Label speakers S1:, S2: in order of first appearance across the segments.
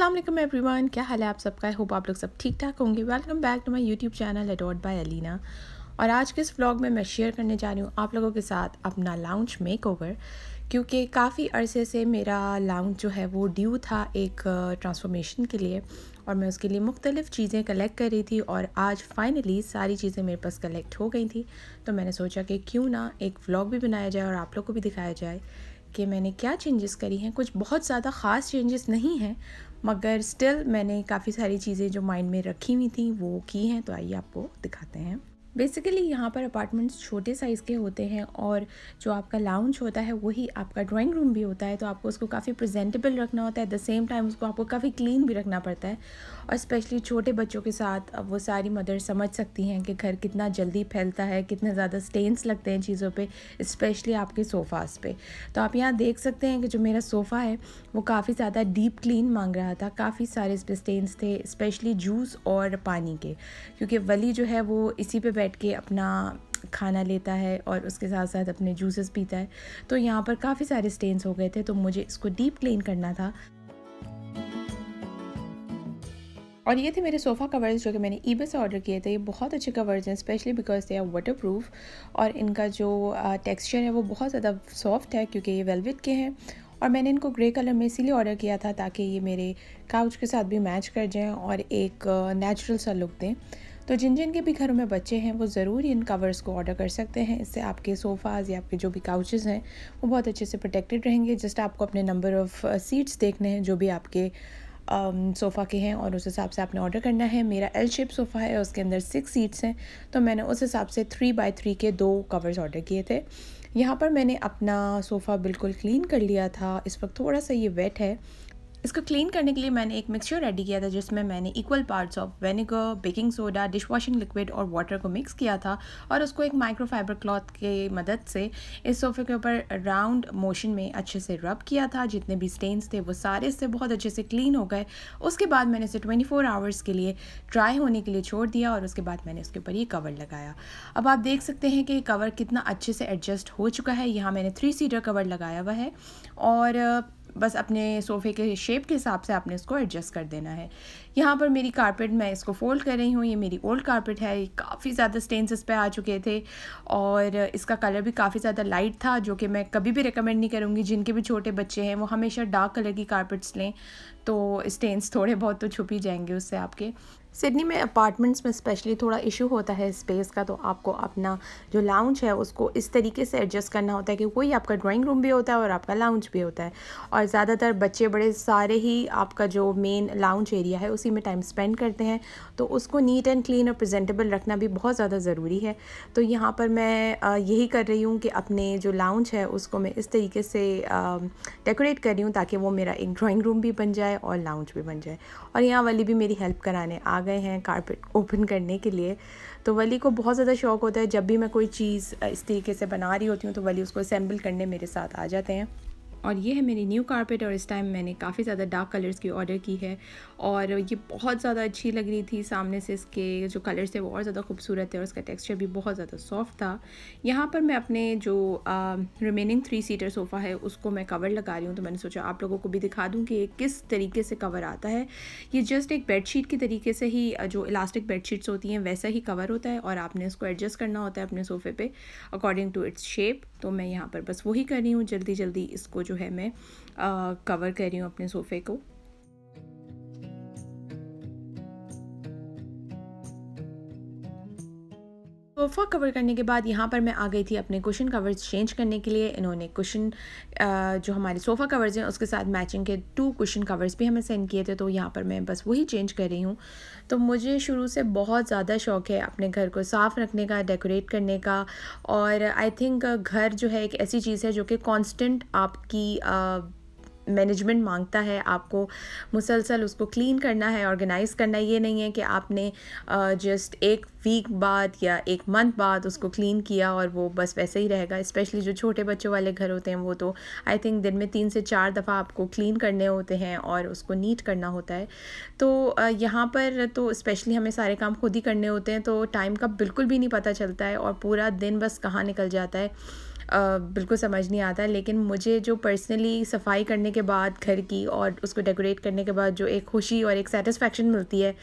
S1: Aslam one क्या हाल है आप सबका आई होप आप लोग सब ठीक ठाक होंगे welcome back to my YouTube channel adored by Alina और आज के इस ब्लॉग में मैं शेयर करने जा रही हूँ आप लोगों के साथ अपना लाउंज मेकओवर क्योंकि काफ़ी अरसे से मेरा लाउंज जो है वो ड्यू था एक ट्रांसफॉर्मेशन के लिए और मैं उसके लिए मुख्तलिफ़ चीज़ें कलेक्ट कर रही थी और आज फाइनली सारी चीज़ें मेरे पास कलेक्ट हो गई थी तो मैंने सोचा कि क्यों ना एक व्लॉग भी बनाया जाए और आप लोग को भी दिखाया जाए कि मैंने क्या चेंजेस करी हैं कुछ बहुत ज़्यादा ख़ास चेंजेस नहीं हैं मगर स्टिल मैंने काफ़ी सारी चीज़ें जो माइंड में रखी हुई थी वो की हैं तो आइए आपको दिखाते हैं बेसिकली यहाँ पर अपार्टमेंट्स छोटे साइज़ के होते हैं और जो आपका लाउंज होता है वही आपका ड्राइंग रूम भी होता है तो आपको उसको काफ़ी प्रेजेंटेबल रखना होता है एट द सेम टाइम उसको आपको काफ़ी क्लीन भी रखना पड़ता है और स्पेशली छोटे बच्चों के साथ वो सारी मदर समझ सकती हैं कि घर कितना जल्दी फैलता है कितने ज़्यादा स्टेन्स लगते हैं चीज़ों पर स्पेशली आपके सोफ़ाज़ पर तो आप यहाँ देख सकते हैं कि जो मेरा सोफ़ा है वो काफ़ी ज़्यादा डीप क्लीन मांग रहा था काफ़ी सारे इस पर स्टेन्स थे स्पेशली जूस और पानी के क्योंकि वली जो है वो इसी पे बैठ के अपना खाना लेता है और उसके साथ साथ अपने जूसेस पीता है तो यहाँ पर काफ़ी सारे स्टेन्स हो गए थे तो मुझे इसको डीप क्लीन करना था और ये थे मेरे सोफ़ा कवर्स जो कि मैंने ईबे से ऑर्डर किए थे ये बहुत अच्छे कवर्स हैं specially because they are waterproof और इनका जो टेक्सचर है वो बहुत ज़्यादा सॉफ्ट है क्योंकि ये वेलवेट के हैं और मैंने इनको ग्रे कलर में इसीलिए ऑर्डर किया था ताकि ये मेरे काउच के साथ भी मैच कर जाएँ और एक नेचुरल सा लुक दें तो जिन जिन के भी घरों में बच्चे हैं वो ज़रूर इन कवर्स को ऑर्डर कर सकते हैं इससे आपके सोफ़ाज़ या आपके जो भी काउचेज़ हैं वो बहुत अच्छे से प्रोटेक्टेड रहेंगे जस्ट आपको अपने नंबर ऑफ़ सीट्स देखने हैं जो भी आपके सोफ़ा um, के हैं और उस हिसाब से आपने ऑर्डर करना है मेरा एल शेप सोफ़ा है उसके अंदर सिक्स सीट्स हैं तो मैंने उस हिसाब से थ्री बाई थ्री के दो कवर्स ऑर्डर किए थे यहाँ पर मैंने अपना सोफ़ा बिल्कुल क्लीन कर लिया था इस वक्त थोड़ा सा ये वेट है इसको क्लीन करने के लिए मैंने एक मिक्सचर रेडी किया था जिसमें मैंने equal parts of vinegar baking soda dish washing liquid और वाटर को मिक्स किया था और उसको एक माइक्रोफाइबर क्लॉथ के मदद से इस सोफ़े के ऊपर राउंड मोशन में अच्छे से रब किया था जितने भी स्टेन्स थे वो सारे इससे बहुत अच्छे से क्लीन हो गए उसके बाद मैंने इसे ट्वेंटी फोर आवर्स के लिए ड्राई होने के लिए छोड़ दिया और उसके बाद मैंने उसके ऊपर ये कवर लगाया अब आप देख सकते हैं कि कवर कितना अच्छे से एडजस्ट हो चुका है यहाँ मैंने थ्री सीटर कवर लगाया हुआ है और बस अपने सोफ़े के शेप के हिसाब से आपने इसको एडजस्ट कर देना है यहाँ पर मेरी कारपेट मैं इसको फ़ोल्ड कर रही हूँ ये मेरी ओल्ड कारपेट है काफ़ी ज़्यादा स्टेन्स इस पर आ चुके थे और इसका कलर भी काफ़ी ज़्यादा लाइट था जो कि मैं कभी भी रिकमेंड नहीं करूँगी जिनके भी छोटे बच्चे हैं वो हमेशा डार्क कलर की कारपेट्स लें तो स्टेन्स थोड़े बहुत तो छुप ही जाएंगे उससे आपके सिडनी में अपार्टमेंट्स में स्पेशली थोड़ा इशू होता है स्पेस का तो आपको अपना जो लाउंज है उसको इस तरीके से एडजस्ट करना होता है कि कोई आपका ड्राइंग रूम भी होता है और आपका लाउंज भी होता है और ज़्यादातर बच्चे बड़े सारे ही आपका जो मेन लाउंज एरिया है उसी में टाइम स्पेंड करते हैं तो उसको नीट एंड क्लीन और प्रजेंटेबल रखना भी बहुत ज़्यादा ज़रूरी है तो यहाँ पर मैं यही कर रही हूँ कि अपने जो लाउंज है उसको मैं इस तरीके से डेकोरेट कर रही हूँ ताकि वो मेरा एक ड्राॅइंग रूम भी बन जाए और लाउंज भी बन जाए और यहाँ वाली भी मेरी हेल्प कराने आ गए हैं कारपेट ओपन करने के लिए तो वली को बहुत ज़्यादा शौक़ होता है जब भी मैं कोई चीज़ इस तरीके से बना रही होती हूँ तो वली उसको असम्बल करने मेरे साथ आ जाते हैं और ये है मेरी न्यू कारपेट और इस टाइम मैंने काफ़ी ज़्यादा डार्क कलर्स की ऑर्डर की है और ये बहुत ज़्यादा अच्छी लग रही थी सामने से इसके जो कलर्स थे वो और ज़्यादा खूबसूरत थे और इसका टेक्सचर भी बहुत ज़्यादा सॉफ्ट था यहाँ पर मैं अपने जो रिमेनिंग थ्री सीटर सोफ़ा है उसको मैं कवर लगा रही हूँ तो मैंने सोचा आप लोगों को भी दिखा दूँ कि किस तरीके से कवर आता है ये जस्ट एक बेडशीट के तरीके से ही जो इलास्टिक बेडशीट्स होती हैं वैसा ही कवर होता है और आपने इसको एडजस्ट करना होता है अपने सोफ़े पर अकॉर्डिंग टू इट्स शेप तो मैं यहाँ पर बस वही कर रही हूँ जल्दी जल्दी इसको जो जो है मैं कवर कर रही हूँ अपने सोफ़े को सोफ़ा कवर करने के बाद यहाँ पर मैं आ गई थी अपने कुशन कवर्स चेंज करने के लिए इन्होंने कुशन जो हमारे सोफ़ा कवर्स हैं उसके साथ मैचिंग के टू कुशन कवर्स भी हमें सेंड किए थे तो यहाँ पर मैं बस वही चेंज कर रही हूँ तो मुझे शुरू से बहुत ज़्यादा शौक़ है अपने घर को साफ़ रखने का डेकोरेट करने का और आई थिंक घर जो है एक ऐसी चीज़ है जो कि कॉन्स्टेंट आपकी मैनेजमेंट मांगता है आपको मुसलसल उसको क्लीन करना है ऑर्गेनाइज़ करना ये नहीं है कि आपने जस्ट एक वीक बाद या एक मंथ बाद उसको क्लीन किया और वो बस वैसे ही रहेगा स्पेशली जो छोटे बच्चों वाले घर होते हैं वो तो आई थिंक दिन में तीन से चार दफ़ा आपको क्लीन करने होते हैं और उसको नीट करना होता है तो यहाँ पर तो स्पेशली हमें सारे काम खुद ही करने होते हैं तो टाइम का बिल्कुल भी नहीं पता चलता है और पूरा दिन बस कहाँ निकल जाता है बिल्कुल समझ नहीं आता लेकिन मुझे जो पर्सनली सफाई करने के बाद घर की और उसको डेकोरेट करने के बाद जो एक खुशी और एक सेटिस्फेक्शन मिलती है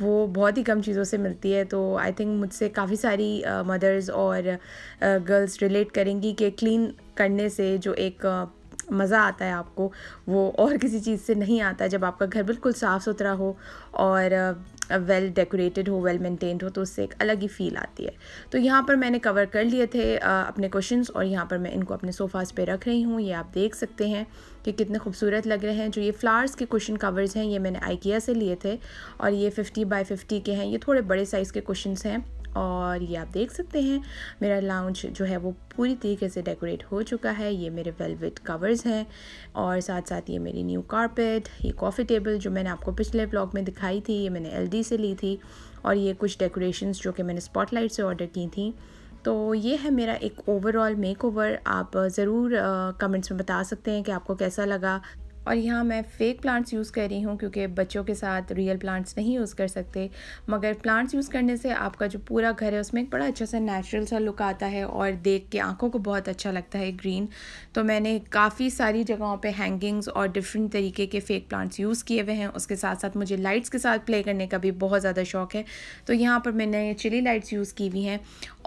S1: वो बहुत ही कम चीज़ों से मिलती है तो आई थिंक मुझसे काफ़ी सारी मदर्स और गर्ल्स रिलेट करेंगी कि क्लीन करने से जो एक मज़ा आता है आपको वो और किसी चीज़ से नहीं आता जब आपका घर बिल्कुल साफ़ सुथरा हो और वेल डेकोरेटेड हो वेल मेंटेन्ड हो तो उससे एक अलग ही फील आती है तो यहाँ पर मैंने कवर कर लिए थे अपने क्वेश्चंस और यहाँ पर मैं इनको अपने सोफ़ाज़ पे रख रही हूँ ये आप देख सकते हैं कि कितने खूबसूरत लग रहे हैं जो ये फ्लावर्स के क्वेश्चन कवर्स हैं ये मैंने आइकिया से लिए थे और ये फ़िफ्टी बाई फिफ्टी के हैं ये थोड़े बड़े साइज़ के क्वेश्चन हैं और ये आप देख सकते हैं मेरा लाउंज जो है वो पूरी तरीके से डेकोरेट हो चुका है ये मेरे वेलवेट कवर्स हैं और साथ साथ ये मेरी न्यू कारपेट ये कॉफ़ी टेबल जो मैंने आपको पिछले ब्लॉग में दिखाई थी ये मैंने एलडी से ली थी और ये कुछ डेकोरेशंस जो कि मैंने स्पॉटलाइट से ऑर्डर की थी तो ये है मेरा एक ओवरऑल मेकओवर आप ज़रूर कमेंट्स में बता सकते हैं कि आपको कैसा लगा और यहाँ मैं फ़ेक प्लांट्स यूज़ कर रही हूँ क्योंकि बच्चों के साथ रियल प्लांट्स नहीं यूज़ कर सकते मगर प्लांट्स यूज़ करने से आपका जो पूरा घर है उसमें एक बड़ा अच्छा सा नेचुरल सा लुक आता है और देख के आँखों को बहुत अच्छा लगता है ग्रीन तो मैंने काफ़ी सारी जगहों पर हैंगिंग्स और डिफरेंट तरीके के फ़ेक प्लांट्स यूज़ किए हुए हैं उसके साथ साथ मुझे लाइट्स के साथ प्ले करने का भी बहुत ज़्यादा शौक है तो यहाँ पर मैंने चिली लाइट्स यूज़ की हुई हैं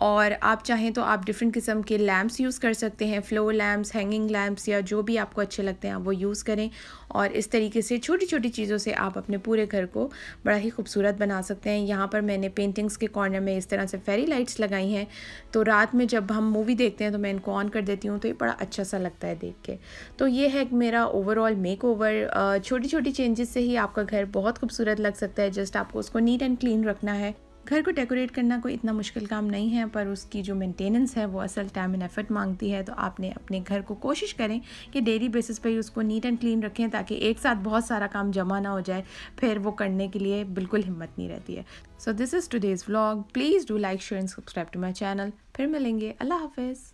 S1: और आप चाहें तो आप डिफरेंट किस्म के लैम्प्स यूज़ कर सकते हैं फ्लोर लैम्प्स हैंगिंग लैम्प्स या जो भी आपको अच्छे लगते हैं आप वो यूज़ करें और इस तरीके से छोटी छोटी चीज़ों से आप अपने पूरे घर को बड़ा ही खूबसूरत बना सकते हैं यहाँ पर मैंने पेंटिंग्स के कॉर्नर में इस तरह से फेरी लाइट्स लगाई हैं तो रात में जब हम मूवी देखते हैं तो मैं इनको ऑन कर देती हूँ तो ये बड़ा अच्छा सा लगता है देख के तो ये है मेरा ओवरऑल मेक ओवर छोटी छोटी चेंजेस से ही आपका घर बहुत खूबसूरत लग सकता है जस्ट आपको उसको नीट एंड क्लीन रखना है घर को डेकोरेट करना कोई इतना मुश्किल काम नहीं है पर उसकी जो मेंटेनेंस है वो असल टाइम एंड एफर्ट मांगती है तो आपने अपने घर को कोशिश करें कि डेली बेसिस पर ही उसको नीट एंड क्लीन रखें ताकि एक साथ बहुत सारा काम जमा ना हो जाए फिर वो करने के लिए बिल्कुल हिम्मत नहीं रहती है so this is today's vlog please do like share and subscribe to my channel फिर मिलेंगे अल्लाह हाफिज़